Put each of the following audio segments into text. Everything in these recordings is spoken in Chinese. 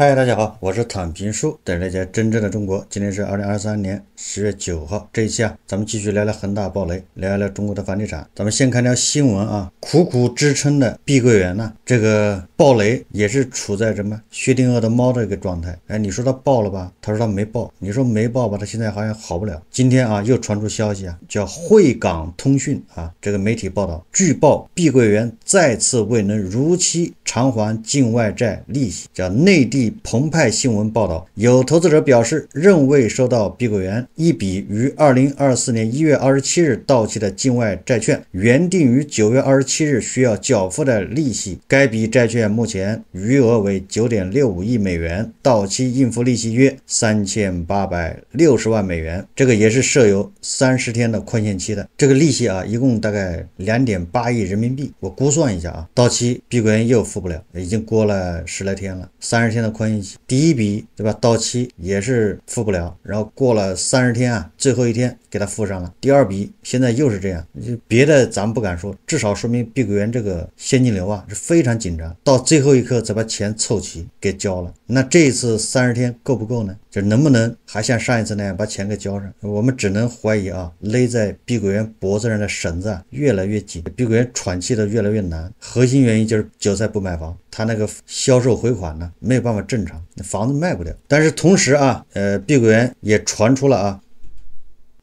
嗨，大家好，我是躺平叔，带大家真正的中国。今天是二零二三年十月九号，这一期啊，咱们继续聊聊恒大暴雷，聊一聊中国的房地产。咱们先看条新闻啊，苦苦支撑的碧桂园呢，这个暴雷也是处在什么薛定谔的猫的一个状态。哎，你说它爆了吧？他说他没爆。你说没爆吧？它现在好像好不了。今天啊，又传出消息啊，叫汇港通讯啊，这个媒体报道，据报碧桂园再次未能如期偿还境外债利息，叫内地。澎湃新闻报道，有投资者表示，仍未收到碧桂园一笔于二零二四年一月二十七日到期的境外债券，原定于九月二十七日需要缴付的利息。该笔债券目前余额为九点六五亿美元，到期应付利息约三千八百六十万美元。这个也是设有三十天的宽限期的。这个利息啊，一共大概两点八亿人民币。我估算一下啊，到期碧桂园又付不了，已经过了十来天了，三十天的。宽限期第一笔对吧？到期也是付不了，然后过了三十天啊，最后一天。给他付上了第二笔，现在又是这样，就别的咱不敢说，至少说明碧桂园这个现金流啊是非常紧张，到最后一刻才把钱凑齐给交了。那这一次三十天够不够呢？就能不能还像上一次那样把钱给交上？我们只能怀疑啊，勒在碧桂园脖子上的绳子越来越紧，碧桂园喘气的越来越难。核心原因就是韭菜不买房，他那个销售回款呢没有办法正常，房子卖不了。但是同时啊，呃，碧桂园也传出了啊。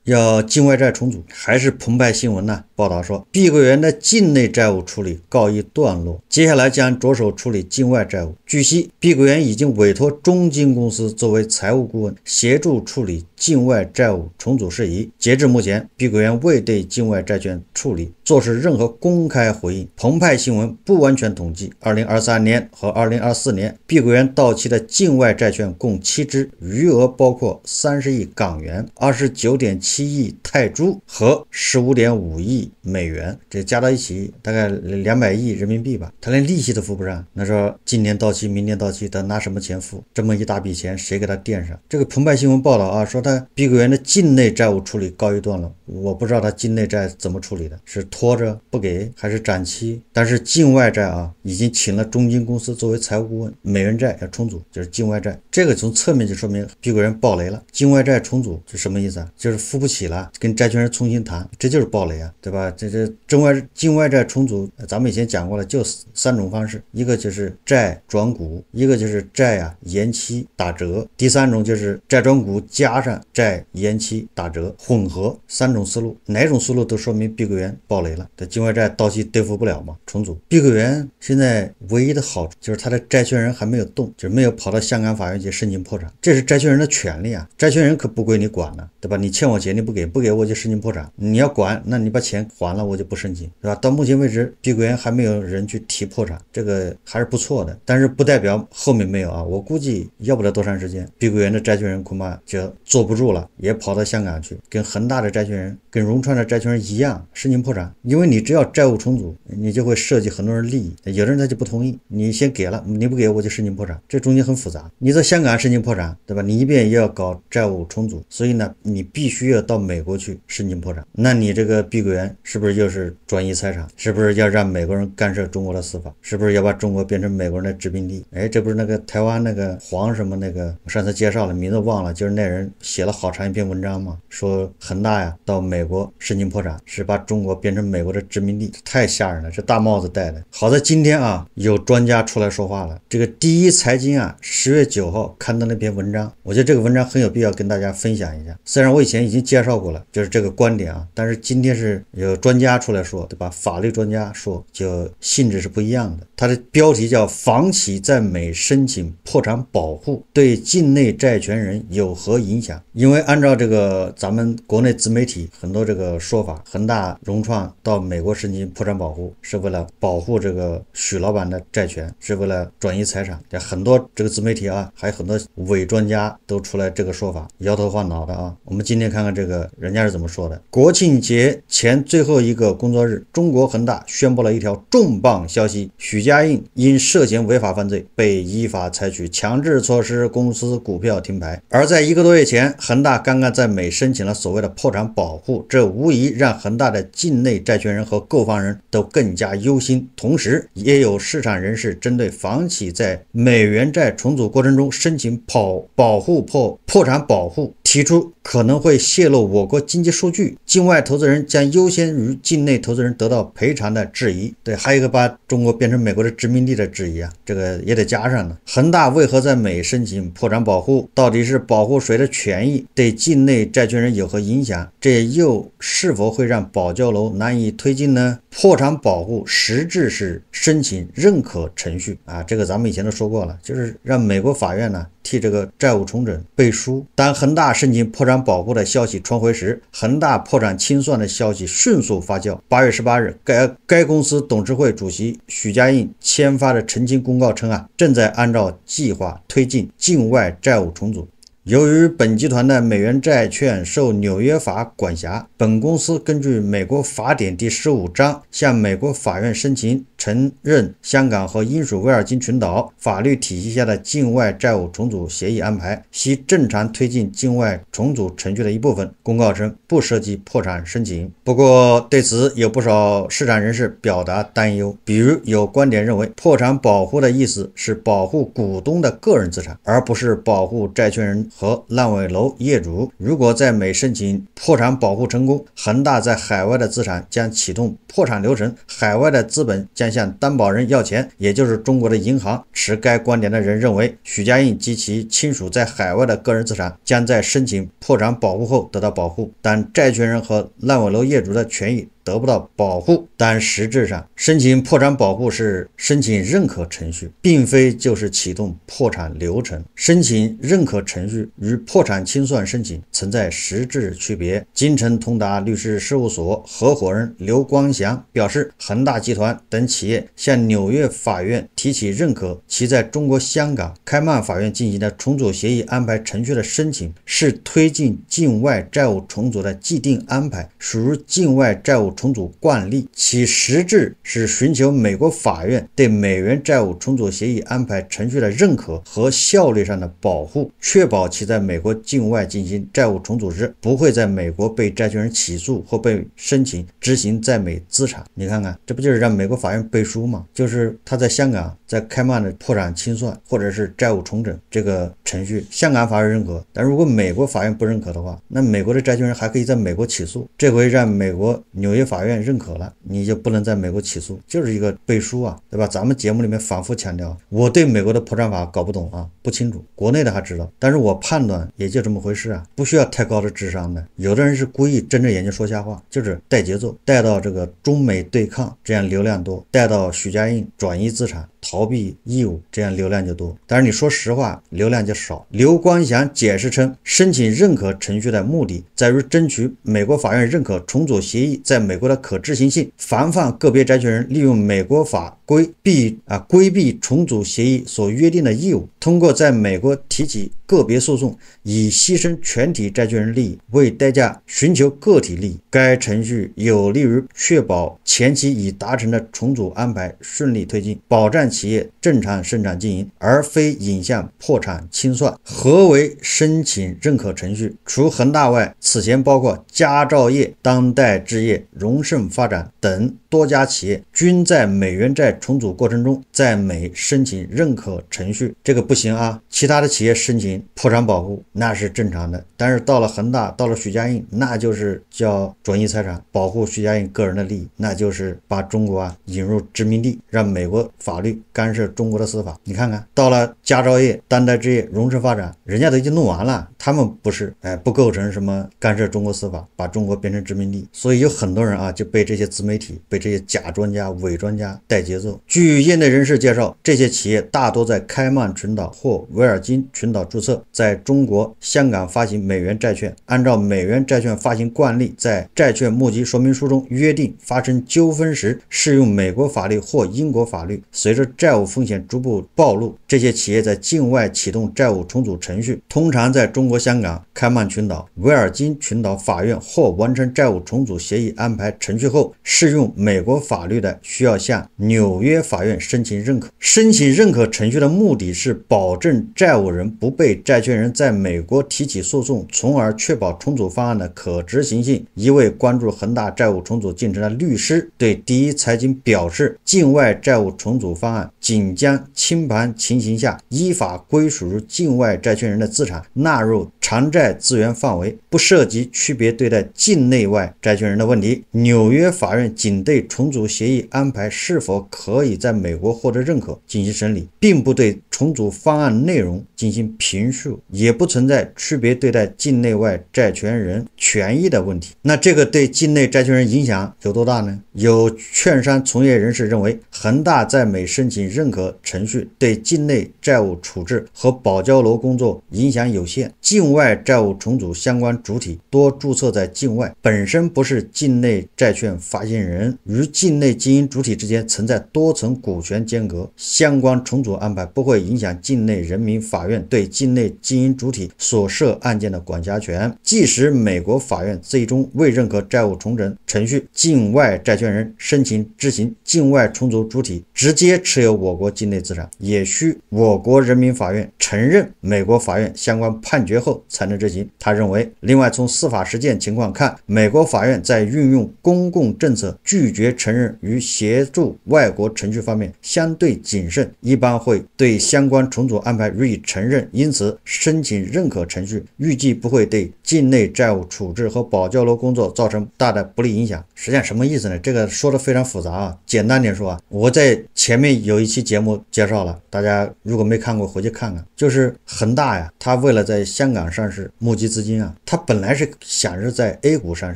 要境外债重组，还是澎湃新闻呢报道说，碧桂园的境内债务处理告一段落，接下来将着手处理境外债务。据悉，碧桂园已经委托中金公司作为财务顾问，协助处理。境外债务重组事宜，截至目前，碧桂园未对境外债券处理做出任何公开回应。澎湃新闻不完全统计，二零二三年和二零二四年碧桂园到期的境外债券共七支，余额包括三十亿港元、二十九点七亿泰铢和十五点五亿美元，这加到一起大概两百亿人民币吧。他连利息都付不上，那说今年到期，明年到期，他拿什么钱付？这么一大笔钱，谁给他垫上？这个澎湃新闻报道啊，说。但碧桂园的境内债务处理告一段落，我不知道他境内债怎么处理的，是拖着不给还是展期？但是境外债啊，已经请了中金公司作为财务顾问，美元债要重组，就是境外债。这个从侧面就说明碧桂园暴雷了，境外债重组是什么意思啊？就是付不起了，跟债权人重新谈，这就是暴雷啊，对吧？这这境外境外债重组，咱们以前讲过了，就三种方式，一个就是债转股，一个就是债啊延期打折，第三种就是债转股加上。债延期打折混合三种思路，哪种思路都说明碧桂园暴雷了。的境外债到期兑付不了嘛，重组。碧桂园现在唯一的好处就是它的债权人还没有动，就是没有跑到香港法院去申请破产，这是债权人的权利啊，债权人可不归你管呢，对吧？你欠我钱你不给，不给我就申请破产，你要管，那你把钱还了我就不申请，对吧？到目前为止，碧桂园还没有人去提破产，这个还是不错的，但是不代表后面没有啊，我估计要不了多长时间，碧桂园的债权人恐怕就要做。不住了，也跑到香港去，跟恒大的债权人、跟融创的债权人一样申请破产。因为你只要债务重组，你就会涉及很多人利益，有的人他就不同意。你先给了，你不给我就申请破产，这中间很复杂。你在香港申请破产，对吧？你一边又要搞债务重组，所以呢，你必须要到美国去申请破产。那你这个碧桂园是不是又是转移财产？是不是要让美国人干涉中国的司法？是不是要把中国变成美国人的殖民地？哎，这不是那个台湾那个黄什么那个？我上次介绍了，名字忘了，就是那人。写了好长一篇文章嘛，说恒大呀到美国申请破产，是把中国变成美国的殖民地，太吓人了，这大帽子戴的。好在今天啊，有专家出来说话了。这个第一财经啊，十月九号刊登那篇文章，我觉得这个文章很有必要跟大家分享一下。虽然我以前已经介绍过了，就是这个观点啊，但是今天是有专家出来说，对吧？法律专家说，就性质是不一样的。它的标题叫《房企在美申请破产保护对境内债权人有何影响》。因为按照这个咱们国内自媒体很多这个说法，恒大融创到美国申请破产保护，是为了保护这个许老板的债权，是为了转移财产。这很多这个自媒体啊，还有很多伪专家都出来这个说法，摇头晃脑的啊。我们今天看看这个人家是怎么说的：国庆节前最后一个工作日，中国恒大宣布了一条重磅消息，许家印因涉嫌违法犯罪，被依法采取强制措施，公司股票停牌。而在一个多月前，恒大刚刚在美申请了所谓的破产保护，这无疑让恒大的境内债权人和购房人都更加忧心。同时，也有市场人士针对房企在美元债重组过程中申请保保护破破产保护。提出可能会泄露我国经济数据，境外投资人将优先于境内投资人得到赔偿的质疑，对，还有一个把中国变成美国的殖民地的质疑啊，这个也得加上呢。恒大为何在美申请破产保护？到底是保护谁的权益？对境内债权人有何影响？这又是否会让保交楼难以推进呢？破产保护实质是申请认可程序啊，这个咱们以前都说过了，就是让美国法院呢替这个债务重整背书。当恒大申请破产保护的消息传回时，恒大破产清算的消息迅速发酵。八月十八日，该该公司董事会主席许家印签发的澄清公告称啊，正在按照计划推进境外债务重组。由于本集团的美元债券受纽约法管辖，本公司根据美国法典第十五章向美国法院申请承认香港和英属威尔金群岛法律体系下的境外债务重组协议安排，系正常推进境外重组程序的一部分。公告称，不涉及破产申请。不过，对此有不少市场人士表达担忧，比如有观点认为，破产保护的意思是保护股东的个人资产，而不是保护债权人。和烂尾楼业主，如果在美申请破产保护成功，恒大在海外的资产将启动破产流程，海外的资本将向担保人要钱，也就是中国的银行。持该观点的人认为，许家印及其亲属在海外的个人资产将在申请破产保护后得到保护，但债权人和烂尾楼业主的权益。得不到保护，但实质上申请破产保护是申请认可程序，并非就是启动破产流程。申请认可程序与破产清算申请存在实质区别。金诚通达律师事务所合伙人刘光祥表示，恒大集团等企业向纽约法院提起认可其在中国香港开曼法院进行的重组协议安排程序的申请，是推进境外债务重组的既定安排，属于境外债务。重组惯例，其实质是寻求美国法院对美元债务重组协议安排程序的认可和效率上的保护，确保其在美国境外进行债务重组时不会在美国被债权人起诉或被申请执行在美资产。你看看，这不就是让美国法院背书吗？就是他在香港、在开曼的破产清算或者是债务重整这个程序，香港法院认可，但如果美国法院不认可的话，那美国的债权人还可以在美国起诉。这回让美国纽约。法院认可了，你就不能在美国起诉，就是一个背书啊，对吧？咱们节目里面反复强调，我对美国的破产法搞不懂啊，不清楚，国内的还知道，但是我判断也就这么回事啊，不需要太高的智商的。有的人是故意睁着眼睛说瞎话，就是带节奏，带到这个中美对抗这样流量多，带到许家印转移资产。逃避义务，这样流量就多；但是你说实话，流量就少。刘光祥解释称，申请认可程序的目的在于争取美国法院认可重组协议在美国的可执行性，防范个别债权人利用美国法规避啊规避重组协议所约定的义务，通过在美国提起。个别诉讼以牺牲全体债权人利益为代价寻求个体利益，该程序有利于确保前期已达成的重组安排顺利推进，保障企业正常生产经营，而非引向破产清算。何为申请认可程序？除恒大外，此前包括佳兆业、当代置业、荣盛发展等。多家企业均在美元债重组过程中在美申请认可程序，这个不行啊！其他的企业申请破产保护那是正常的，但是到了恒大，到了许家印，那就是叫转移财产，保护许家印个人的利益，那就是把中国啊引入殖民地，让美国法律干涉中国的司法。你看看，到了佳兆业、当代置业、融诚发展，人家都已经弄完了，他们不是，哎，不构成什么干涉中国司法，把中国变成殖民地。所以有很多人啊，就被这些自媒体被。这些假专家、伪专家带节奏。据业内人士介绍，这些企业大多在开曼群岛或维尔京群岛注册，在中国香港发行美元债券。按照美元债券发行惯例，在债券募集说明书中约定，发生纠纷时适用美国法律或英国法律。随着债务风险逐步暴露，这些企业在境外启动债务重组程序，通常在中国香港、开曼群岛、维尔京群岛法院或完成债务重组协议安排程序后，适用美。美国法律的需要向纽约法院申请认可，申请认可程序的目的是保证债务人不被债权人在美国提起诉讼，从而确保重组方案的可执行性。一位关注恒大债务重组进程的律师对第一财经表示，境外债务重组方案仅将清盘情形下依法归属于境外债权人的资产纳入偿债资源范围，不涉及区别对待境内外债权人的问题。纽约法院仅对对重组协议安排是否可以在美国获得认可进行审理，并不对重组方案内容进行评述，也不存在区别对待境内外债权人权益的问题。那这个对境内债权人影响有多大呢？有券商从业人士认为，恒大在美申请认可程序对境内债务处置和保交楼工作影响有限。境外债务重组相关主体多注册在境外，本身不是境内债券发行人。与境内经营主体之间存在多层股权间隔，相关重组安排不会影响境内人民法院对境内经营主体所涉案件的管辖权。即使美国法院最终未认可债务重整程序，境外债权人申请执行境外重组主体直接持有我国境内资产，也需我国人民法院承认美国法院相关判决后才能执行。他认为，另外从司法实践情况看，美国法院在运用公共政策拒。决承认与协助外国程序方面相对谨慎，一般会对相关重组安排予以承认，因此申请认可程序预计不会对境内债务处置和保交楼工作造成大的不利影响。实际上什么意思呢？这个说的非常复杂啊，简单点说啊，我在前面有一期节目介绍了，大家如果没看过，回去看看。就是恒大呀，他为了在香港上市募集资金啊，他本来是想是在 A 股上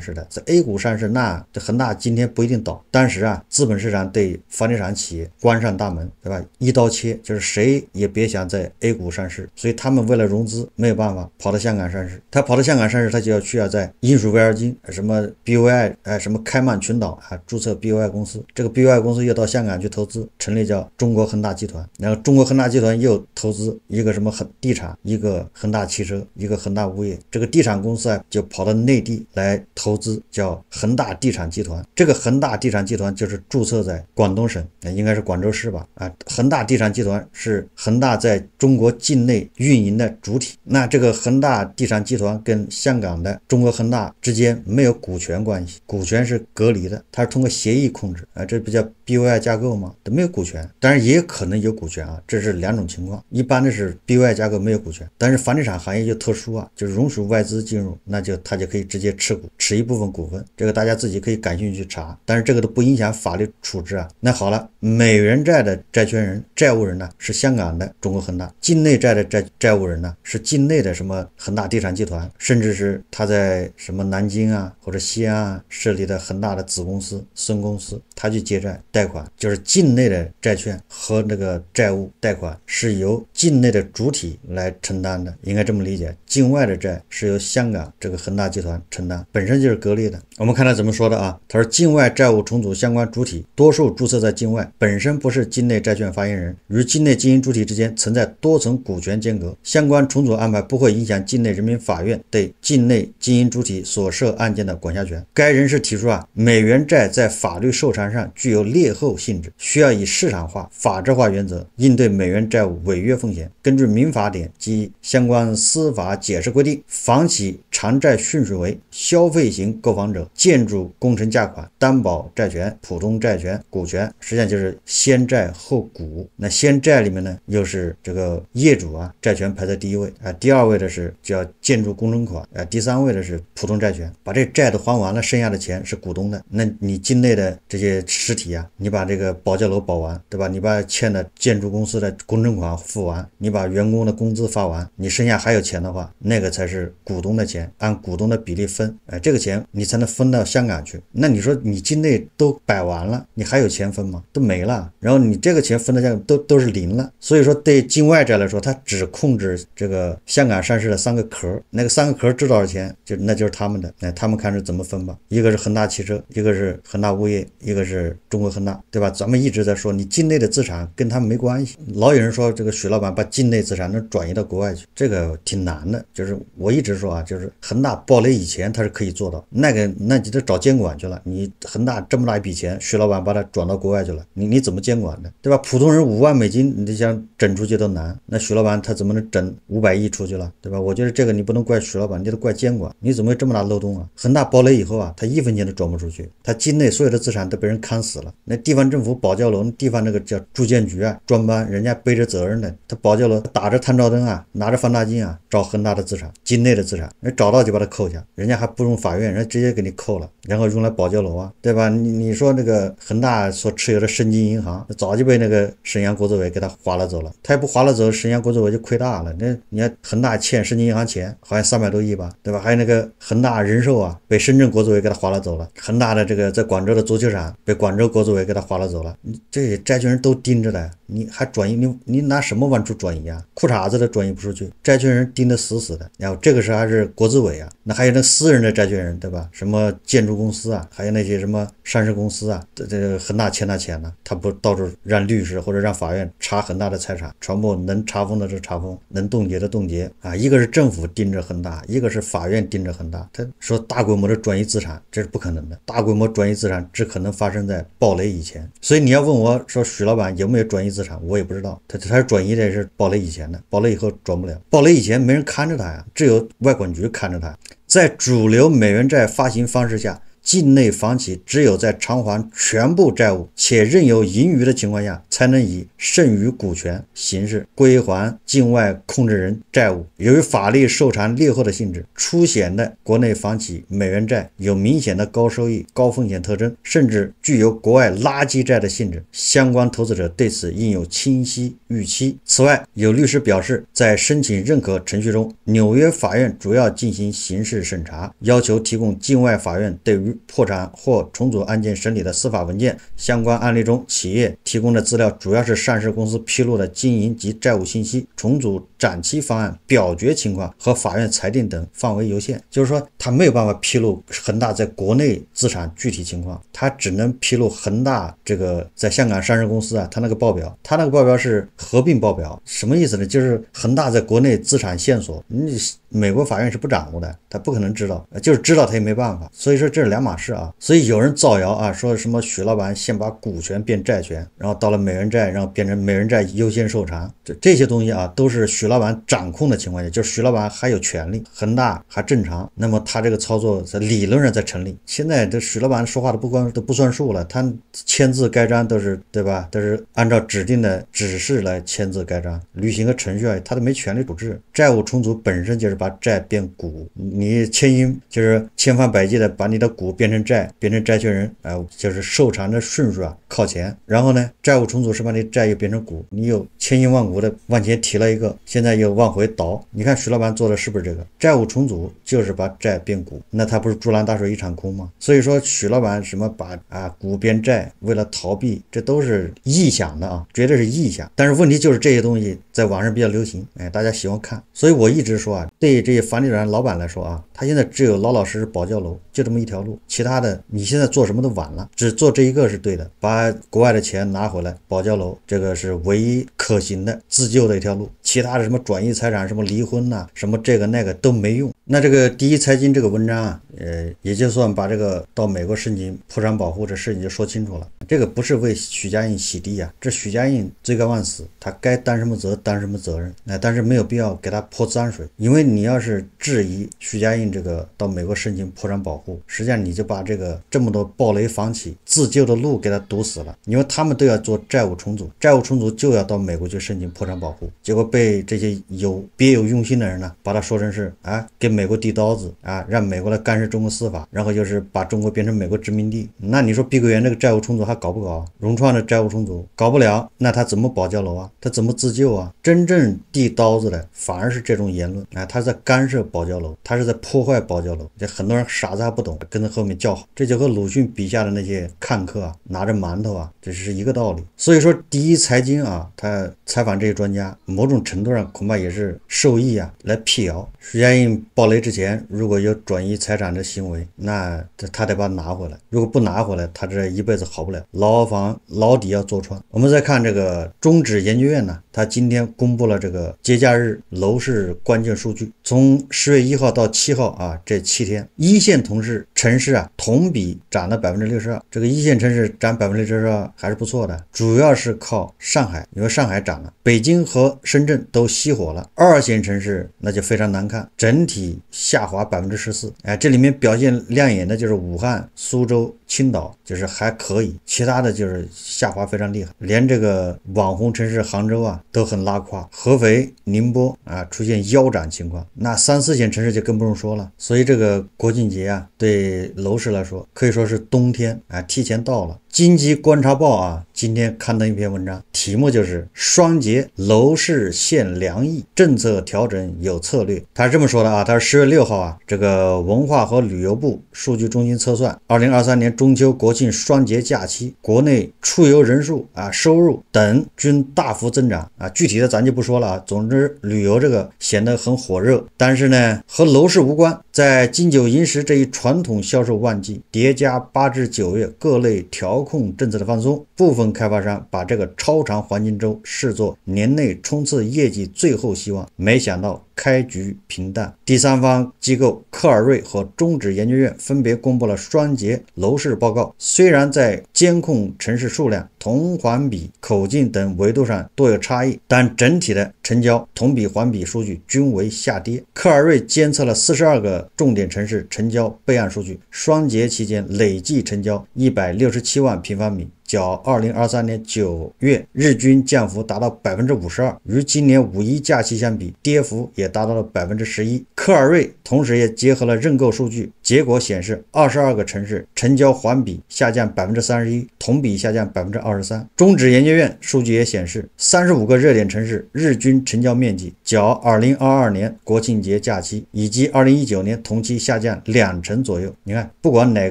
市的，在 A 股上市，那恒大今天不一定倒。当时啊，资本市场对房地产企业关上大门，对吧？一刀切，就是谁也别想在 A 股上市。所以他们为了融资，没有办法跑到香港上市。他跑到香港上市，他就要需要在英属维尔京、什么 b o i 哎，什么开曼群岛啊，注册 b o i 公司。这个 b o i 公司又到香港去投资，成立叫中国恒大集团。然后中国恒大集团又投资一个什么恒地产、一个恒大汽车、一个恒大物业。这个地产公司啊，就跑到内地来投资，叫恒大地产集团。这个恒大。地产集团就是注册在广东省，那应该是广州市吧？啊，恒大地产集团是恒大在中国境内运营的主体。那这个恒大地产集团跟香港的中国恒大之间没有股权关系，股权是隔离的，它是通过协议控制啊，这不叫 b o i 架构吗？都没有股权，但是也有可能有股权啊，这是两种情况。一般的是 b o i 架构没有股权，但是房地产行业就特殊啊，就是容许外资进入，那就它就可以直接持股，持一部分股份。这个大家自己可以感兴趣去查，但是。这个都不影响法律处置啊。那好了，美元债的债权人、债务人呢是香港的中国恒大；境内债的债债务人呢是境内的什么恒大地产集团，甚至是他在什么南京啊或者西安啊设立的恒大的子公司、孙公司，他去借债贷款，就是境内的债券和那个债务贷款是由境内的主体来承担的，应该这么理解。境外的债是由香港这个恒大集团承担，本身就是格力的。我们看他怎么说的啊？他说境外债务。重组相关主体多数注册在境外，本身不是境内债券发行人，与境内经营主体之间存在多层股权间隔，相关重组安排不会影响境内人民法院对境内经营主体所涉案件的管辖权。该人士提出啊，美元债在法律授权上具有劣后性质，需要以市场化、法治化原则应对美元债务违约风险。根据民法典及相关司法解释规定，房企偿债顺序为消费型购房者、建筑工程价款、担保。债权、普通债权、股权，实际上就是先债后股。那先债里面呢，又是这个业主啊，债权排在第一位，啊，第二位的是叫建筑工程款，啊，第三位的是普通债权。把这债都还完了，剩下的钱是股东的。那你境内的这些实体啊，你把这个保交楼保完，对吧？你把欠的建筑公司的工程款付完，你把员工的工资发完，你剩下还有钱的话，那个才是股东的钱，按股东的比例分，哎，这个钱你才能分到香港去。那你说你境内。都摆完了，你还有钱分吗？都没了。然后你这个钱分的价都都是零了。所以说，对境外债来说，它只控制这个香港上市的三个壳，那个三个壳值多的钱就那就是他们的，那他们看是怎么分吧。一个是恒大汽车，一个是恒大物业，一个是中国恒大，对吧？咱们一直在说，你境内的资产跟他们没关系。老有人说这个许老板把境内资产能转移到国外去，这个挺难的。就是我一直说啊，就是恒大暴雷以前他是可以做到，那个那你就找监管去了。你恒大。这么大一笔钱，徐老板把他转到国外去了，你你怎么监管呢？对吧？普通人五万美金，你都想整出去都难，那徐老板他怎么能整五百亿出去了，对吧？我觉得这个你不能怪徐老板，你得怪监管，你怎么有这么大漏洞啊？恒大暴雷以后啊，他一分钱都转不出去，他境内所有的资产都被人砍死了。那地方政府保交楼，地方那个叫住建局啊，专班，人家背着责任的，他保交楼打着探照灯啊，拿着放大镜啊，找恒大的资产，境内的资产，人找到就把他扣下，人家还不用法院，人家直接给你扣了，然后用来保交楼啊，对吧？你你说那个恒大所持有的盛金银行早就被那个沈阳国资委给他划拉走了，他不划拉走，沈阳国资委就亏大了。那你看恒大欠深金银行钱，好像三百多亿吧，对吧？还有那个恒大人寿啊，被深圳国资委给他划拉走了。恒大的这个在广州的足球场被广州国资委给他划拉走了，这些债权人都盯着的。你还转移你你拿什么往出转移啊？裤衩子都转移不出去，债权人盯得死死的。然后这个时候还是国资委啊，那还有那私人的债权人对吧？什么建筑公司啊，还有那些什么上市公司啊，这这恒大欠他钱呢，他不到处让律师或者让法院查恒大的财产，全部能查封的就查封，能冻结的冻结啊。一个是政府盯着恒大，一个是法院盯着恒大。他说大规模的转移资产这是不可能的，大规模转移资产只可能发生在暴雷以前。所以你要问我说许老板有没有转移资？资产我也不知道，他他是转移的是暴雷以前的，暴雷以后转不了，暴雷以前没人看着他呀，只有外管局看着他，在主流美元债发行方式下。境内房企只有在偿还全部债务且任由盈余的情况下，才能以剩余股权形式归还境外控制人债务。由于法律受偿劣后的性质，出险的国内房企美元债有明显的高收益、高风险特征，甚至具有国外垃圾债的性质。相关投资者对此应有清晰预期。此外，有律师表示，在申请认可程序中，纽约法院主要进行刑事审查，要求提供境外法院对于。破产或重组案件审理的司法文件相关案例中，企业提供的资料主要是上市公司披露的经营及债务信息、重组展期方案表决情况和法院裁定等，范围有限。就是说，他没有办法披露恒大在国内资产具体情况，他只能披露恒大这个在香港上市公司啊，他那个报表，他那个报表是合并报表，什么意思呢？就是恒大在国内资产线索，你。美国法院是不掌握的，他不可能知道，就是知道他也没办法。所以说这是两码事啊。所以有人造谣啊，说什么许老板先把股权变债权，然后到了美人债，然后变成美人债优先受偿。这这些东西啊，都是许老板掌控的情况下，就是许老板还有权利，恒大还正常。那么他这个操作在理论上在成立。现在这许老板说话都不光都不算数了，他签字盖章都是对吧？都是按照指定的指示来签字盖章，履行个程序，他都没权利处置。债务重组本身就是。把债变股，你千辛就是千方百计的把你的股变成债，变成债权人，哎，就是受偿的顺序啊靠前。然后呢，债务重组是把你债又变成股，你又千辛万苦的往前提了一个，现在又往回倒。你看许老板做的是不是这个？债务重组就是把债变股，那他不是竹篮打水一场空吗？所以说许老板什么把啊股变债，为了逃避，这都是臆想的啊，绝对是臆想。但是问题就是这些东西。在网上比较流行，哎，大家喜欢看，所以我一直说啊，对这些房地产老板来说啊，他现在只有老老实实保交楼，就这么一条路，其他的你现在做什么都晚了，只做这一个是对的，把国外的钱拿回来保交楼，这个是唯一可行的自救的一条路，其他的什么转移财产、什么离婚呐、什么这个那个都没用。那这个第一财经这个文章啊，呃，也就算把这个到美国申请破产保护这事情就说清楚了。这个不是为许家印洗地啊，这许家印罪该万死，他该担什么责担什么责任。哎，但是没有必要给他泼脏水，因为你要是质疑许家印这个到美国申请破产保护，实际上你就把这个这么多暴雷房企自救的路给他堵死了。因为他们都要做债务重组，债务重组就要到美国去申请破产保护，结果被这些有别有用心的人呢，把他说成是啊给美。美国递刀子啊，让美国来干涉中国司法，然后就是把中国变成美国殖民地。那你说碧桂园这个债务重组还搞不搞？融创的债务重组搞不了，那他怎么保交楼啊？他怎么自救啊？真正递刀子的反而是这种言论啊，他在干涉保交楼，他是在破坏保交楼。这很多人傻子还不懂，跟在后面叫好，这就和鲁迅笔下的那些看客啊，拿着馒头啊，这是一个道理。所以说，第一财经啊，他采访这些专家，某种程度上恐怕也是受益啊，来辟谣徐家印。爆雷之前，如果有转移财产的行为，那他得把它拿回来。如果不拿回来，他这一辈子好不了，牢房牢底要坐穿。我们再看这个中指研究院呢？他今天公布了这个节假日楼市关键数据，从十月一号到七号啊，这七天一线城市城市啊同比涨了百分之六十二，这个一线城市涨百分之六十二还是不错的，主要是靠上海。因为上海涨了，北京和深圳都熄火了，二线城市那就非常难看，整体下滑百分之十四。哎，这里面表现亮眼的就是武汉、苏州。青岛就是还可以，其他的就是下滑非常厉害，连这个网红城市杭州啊都很拉胯，合肥、宁波啊出现腰斩情况，那三四线城市就更不用说了。所以这个国庆节啊，对楼市来说可以说是冬天啊提前到了。经济观察报啊。今天刊登一篇文章，题目就是“双节楼市现凉意，政策调整有策略”。他是这么说的啊，他说十月六号啊，这个文化和旅游部数据中心测算，二零二三年中秋国庆双节假期，国内出游人数啊、收入等均大幅增长啊。具体的咱就不说了啊，总之旅游这个显得很火热，但是呢和楼市无关。在金九银十这一传统销售旺季，叠加八至九月各类调控政策的放松，部分。开发商把这个超长黄金周视作年内冲刺业绩最后希望，没想到开局平淡。第三方机构克尔瑞和中指研究院分别公布了双节楼市报告。虽然在监控城市数量、同环比口径等维度上多有差异，但整体的成交同比环比数据均为下跌。克尔瑞监测了四十二个重点城市成交备案数据，双节期间累计成交一百六十七万平方米。较2023年9月日均降幅达到百分之五十二，与今年五一假期相比，跌幅也达到了百分之十一。科尔瑞同时也结合了认购数据，结果显示，二十二个城市成交环比下降百分之三十一，同比下降百分之二十三。中指研究院数据也显示，三十五个热点城市日均成交面积较2022年国庆节假期以及2019年同期下降两成左右。你看，不管哪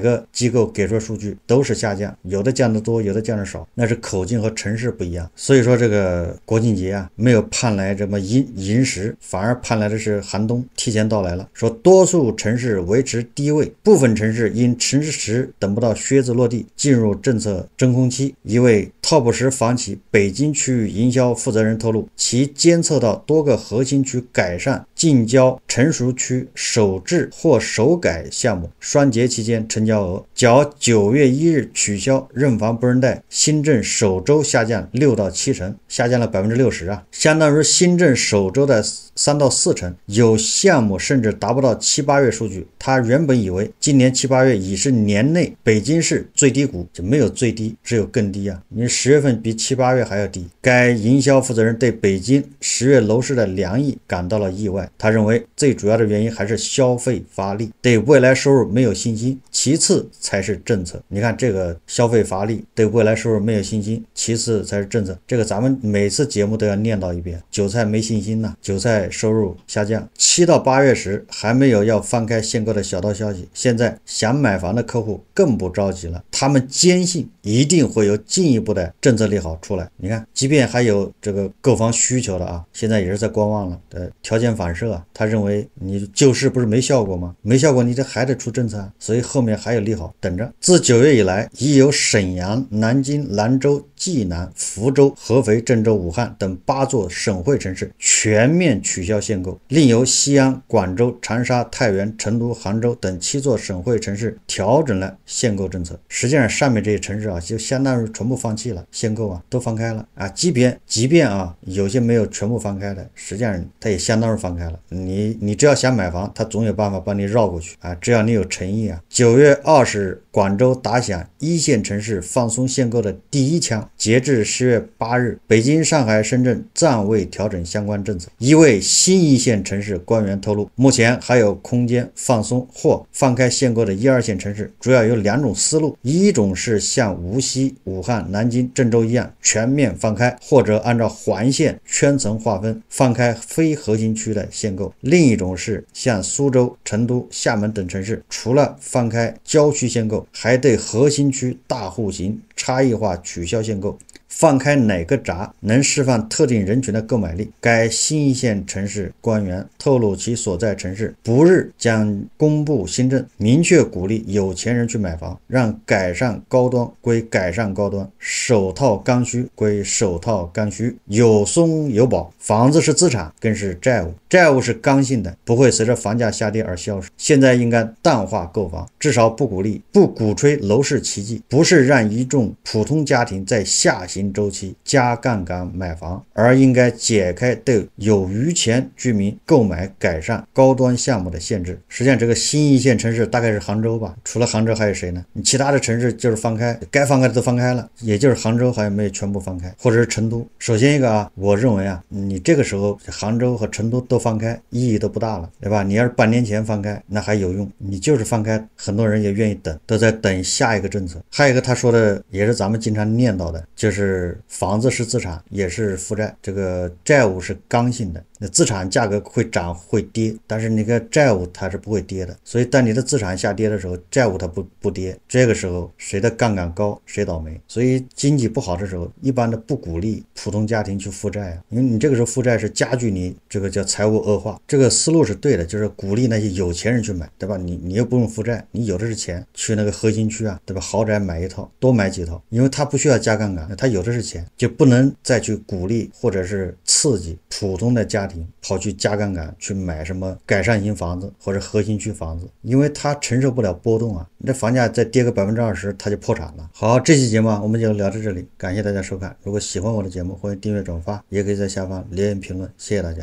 个机构给出数据，都是下降，有的降得多，有。觉得降的少，那是口径和城市不一样。所以说这个国庆节啊，没有盼来什么银银时，反而盼来的是寒冬提前到来了。说多数城市维持低位，部分城市因迟迟等不到靴子落地，进入政策真空期。一位 TOP 十房企北京区域营销负责人透露，其监测到多个核心区改善。近郊成熟区首置或首改项目双节期间成交额较九月一日取消认房不认贷新政首周下降六到七成，下降了百分之六十啊，相当于新政首周的三到四成，有项目甚至达不到七八月数据。他原本以为今年七八月已是年内北京市最低谷，就没有最低，只有更低啊，你十月份比七八月还要低。该营销负责人对北京十月楼市的凉意感到了意外。他认为最主要的原因还是消费乏力，对未来收入没有信心，其次才是政策。你看，这个消费乏力，对未来收入没有信心，其次才是政策。这个咱们每次节目都要念叨一遍。韭菜没信心了，韭菜收入下降。七到八月时还没有要放开限购的小道消息，现在想买房的客户更不着急了，他们坚信。一定会有进一步的政策利好出来。你看，即便还有这个购房需求的啊，现在也是在观望了。呃，条件反射，啊，他认为你救市不是没效果吗？没效果，你这还得出政策，啊。所以后面还有利好等着。自九月以来，已有沈阳、南京、兰州、济南、福州、合肥、郑州、武汉等八座省会城市全面取消限购，另由西安、广州、长沙、太原、成都、杭州等七座省会城市调整了限购政策。实际上，上面这些城市。啊，就相当于全部放弃了限购啊，都放开了啊！即便即便啊，有些没有全部放开的，实际上它也相当于放开了。你你只要想买房，它总有办法帮你绕过去啊！只要你有诚意啊！九月二十日，广州打响一线城市放松限购的第一枪。截至十月八日，北京、上海、深圳暂未调整相关政策。一位新一线城市官员透露，目前还有空间放松或放开限购的一二线城市，主要有两种思路：一种是向无锡、武汉、南京、郑州一样全面放开，或者按照环线圈层划分放开非核心区的限购；另一种是像苏州、成都、厦门等城市，除了放开郊区限购，还对核心区大户型差异化取消限购。放开哪个闸能释放特定人群的购买力？该新一线城市官员透露，其所在城市不日将公布新政，明确鼓励有钱人去买房，让改善高端归改善高端，首套刚需归首套刚需，有松有保。房子是资产，更是债务。债务是刚性的，不会随着房价下跌而消失。现在应该淡化购房，至少不鼓励、不鼓吹楼市奇迹，不是让一众普通家庭在下行周期加杠杆买房，而应该解开对有余钱居民购买改善高端项目的限制。实际上，这个新一线城市大概是杭州吧？除了杭州还有谁呢？你其他的城市就是放开，该放开的都放开了，也就是杭州好像没有全部放开，或者是成都。首先一个啊，我认为啊，你这个时候杭州和成都都。放开意义都不大了，对吧？你要是半年前放开，那还有用。你就是放开，很多人也愿意等，都在等下一个政策。还有一个他说的也是咱们经常念叨的，就是房子是资产，也是负债。这个债务是刚性的，那资产价格会涨会跌，但是那个债务它是不会跌的。所以当你的资产下跌的时候，债务它不不跌。这个时候谁的杠杆高，谁倒霉。所以经济不好的时候，一般的不鼓励普通家庭去负债啊，因为你这个时候负债是加剧你这个叫财务。恶化，这个思路是对的，就是鼓励那些有钱人去买，对吧？你你又不用负债，你有的是钱，去那个核心区啊，对吧？豪宅买一套，多买几套，因为他不需要加杠杆，他有的是钱，就不能再去鼓励或者是刺激普通的家庭跑去加杠杆去买什么改善型房子或者核心区房子，因为他承受不了波动啊，你这房价再跌个百分之二十，他就破产了。好，这期节目我们就聊到这里，感谢大家收看。如果喜欢我的节目，欢迎订阅、转发，也可以在下方留言评论，谢谢大家。